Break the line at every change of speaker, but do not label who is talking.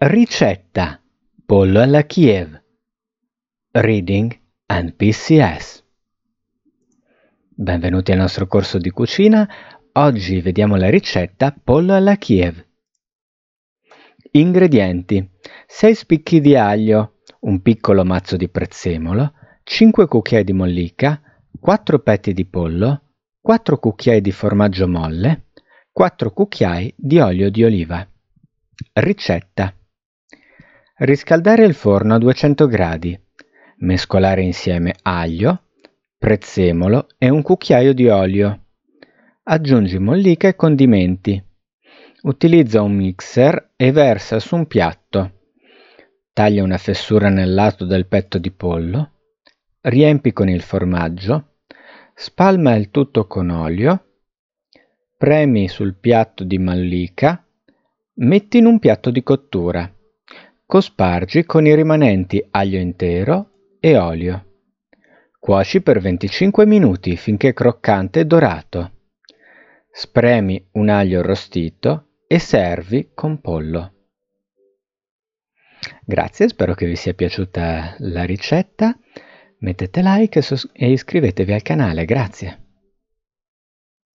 Ricetta Pollo alla Kiev Reading and PCS Benvenuti al nostro corso di cucina. Oggi vediamo la ricetta Pollo alla Kiev. Ingredienti 6 spicchi di aglio, un piccolo mazzo di prezzemolo, 5 cucchiai di mollica, 4 petti di pollo, 4 cucchiai di formaggio molle, 4 cucchiai di olio di oliva. Ricetta Riscaldare il forno a 200 gradi. Mescolare insieme aglio, prezzemolo e un cucchiaio di olio. Aggiungi mollica e condimenti. Utilizza un mixer e versa su un piatto. Taglia una fessura nel lato del petto di pollo. Riempi con il formaggio. Spalma il tutto con olio. Premi sul piatto di mollica. Metti in un piatto di cottura. Cospargi con i rimanenti aglio intero e olio. Cuoci per 25 minuti finché croccante e dorato. Spremi un aglio arrostito e servi con pollo. Grazie, spero che vi sia piaciuta la ricetta. Mettete like e iscrivetevi al canale, grazie.